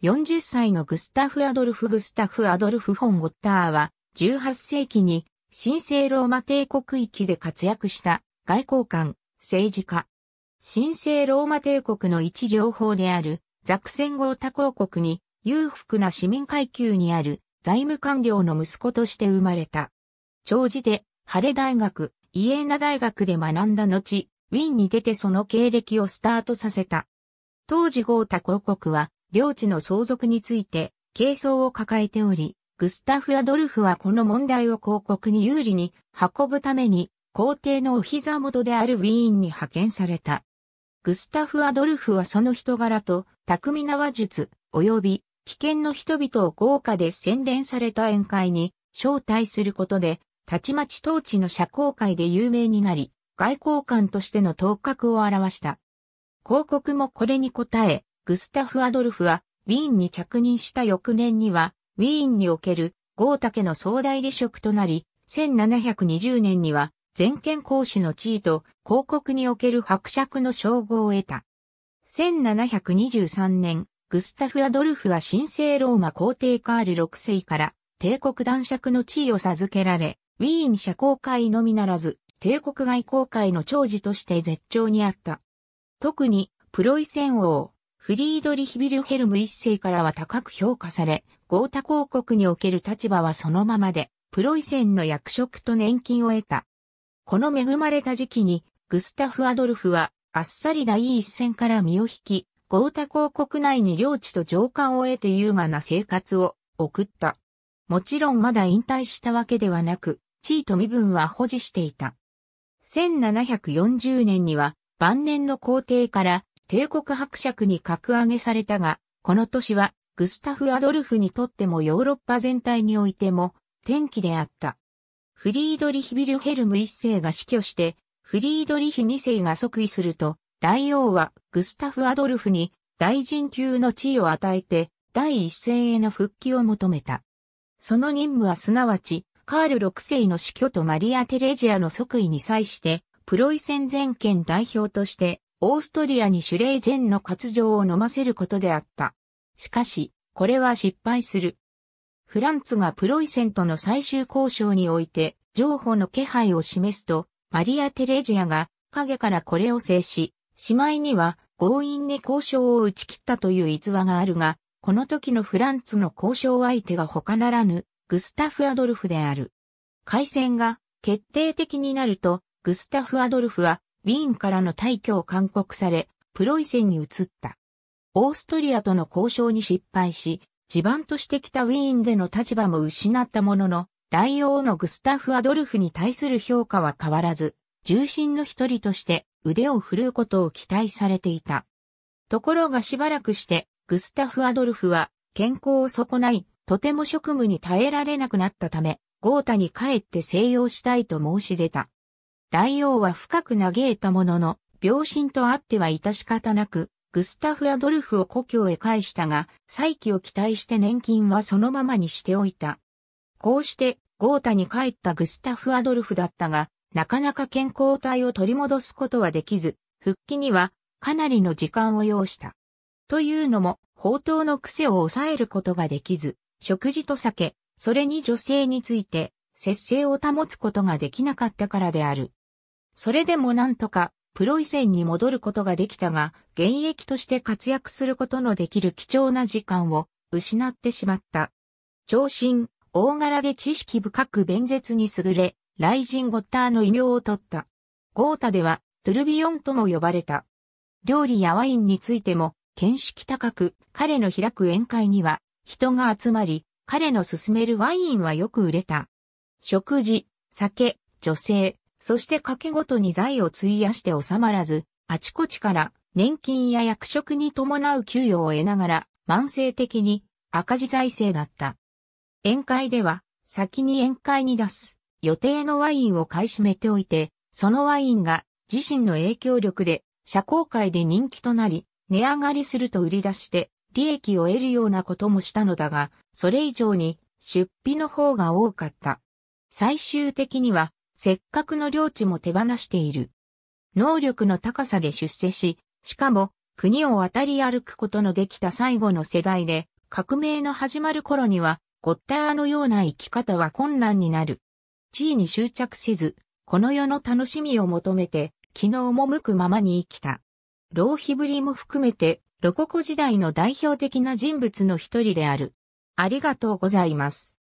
40歳のグスタフ・アドルフ・グスタフ・アドルフ・フォン・ゴッターは、18世紀に神聖ローマ帝国域で活躍した外交官、政治家。神聖ローマ帝国の一両方であるザクセンゴータ公国に裕福な市民階級にある財務官僚の息子として生まれた。長寿でハレ大学、イエーナ大学で学んだ後、ウィンに出てその経歴をスタートさせた。当時ゴータ公国は領地の相続について、軽装を抱えており、グスタフ・アドルフはこの問題を広告に有利に運ぶために、皇帝のお膝元であるウィーンに派遣された。グスタフ・アドルフはその人柄と、巧みな話術、及び、危険の人々を豪華で洗練された宴会に招待することで、たちまち当地の社交界で有名になり、外交官としての頭角を表した。広告もこれに応え、グスタフ・アドルフは、ウィーンに着任した翌年には、ウィーンにおける豪竹の総代理職となり、1720年には、全権公使の地位と広告における伯爵の称号を得た。1723年、グスタフ・アドルフは神聖ローマ皇帝カール6世から帝国男爵の地位を授けられ、ウィーン社交界のみならず、帝国外交界の長寿として絶頂にあった。特に、プロイセン王、フリードリヒ・ビルヘルム一世からは高く評価され、ゴータ公国における立場はそのままで、プロイセンの役職と年金を得た。この恵まれた時期に、グスタフ・アドルフは、あっさり第一線から身を引き、ゴータ公国内に領地と上官を得て優雅な生活を送った。もちろんまだ引退したわけではなく、地位と身分は保持していた。1740年には晩年の皇帝から帝国伯爵に格上げされたが、この年はグスタフ・アドルフにとってもヨーロッパ全体においても転機であった。フリードリヒ・ビルヘルム一世が死去して、フリードリヒ二世が即位すると、大王はグスタフ・アドルフに大臣級の地位を与えて、第一世への復帰を求めた。その任務はすなわち、カール六世の死去とマリア・テレジアの即位に際して、プロイセン全権代表として、オーストリアにシュレージェンの活情を飲ませることであった。しかし、これは失敗する。フランツがプロイセンとの最終交渉において、譲歩の気配を示すと、マリア・テレジアが影からこれを制し、しまいには強引に交渉を打ち切ったという逸話があるが、この時のフランツの交渉相手が他ならぬ、グスタフ・アドルフである。海戦が決定的になると、グスタフ・アドルフはウィーンからの退去を勧告され、プロイセンに移った。オーストリアとの交渉に失敗し、地盤としてきたウィーンでの立場も失ったものの、大王のグスタフ・アドルフに対する評価は変わらず、重心の一人として腕を振るうことを期待されていた。ところがしばらくして、グスタフ・アドルフは健康を損ない、とても職務に耐えられなくなったため、ゴータに帰って静養したいと申し出た。大王は深く嘆いたものの、病身とあっては致し方なく、グスタフ・アドルフを故郷へ返したが、再起を期待して年金はそのままにしておいた。こうして、ゴータに帰ったグスタフ・アドルフだったが、なかなか健康体を取り戻すことはできず、復帰にはかなりの時間を要した。というのも、宝刀の癖を抑えることができず、食事と酒、それに女性について、節制を保つことができなかったからである。それでもなんとか、プロ以前に戻ることができたが、現役として活躍することのできる貴重な時間を失ってしまった。長身、大柄で知識深く弁舌に優れ、雷神ゴッターの異名を取った。ゴータでは、トゥルビオンとも呼ばれた。料理やワインについても、見識高く、彼の開く宴会には、人が集まり、彼の勧めるワインはよく売れた。食事、酒、女性、そして賭けごとに財を費やして収まらず、あちこちから年金や役職に伴う給与を得ながら、慢性的に赤字財政だった。宴会では、先に宴会に出す予定のワインを買い占めておいて、そのワインが自身の影響力で社交界で人気となり、値上がりすると売り出して利益を得るようなこともしたのだが、それ以上に出費の方が多かった。最終的にはせっかくの領地も手放している。能力の高さで出世し、しかも国を渡り歩くことのできた最後の世代で、革命の始まる頃には、ゴッターのような生き方は困難になる。地位に執着せず、この世の楽しみを求めて、気の赴くままに生きた。浪費ぶりも含めて、ロココ時代の代表的な人物の一人である。ありがとうございます。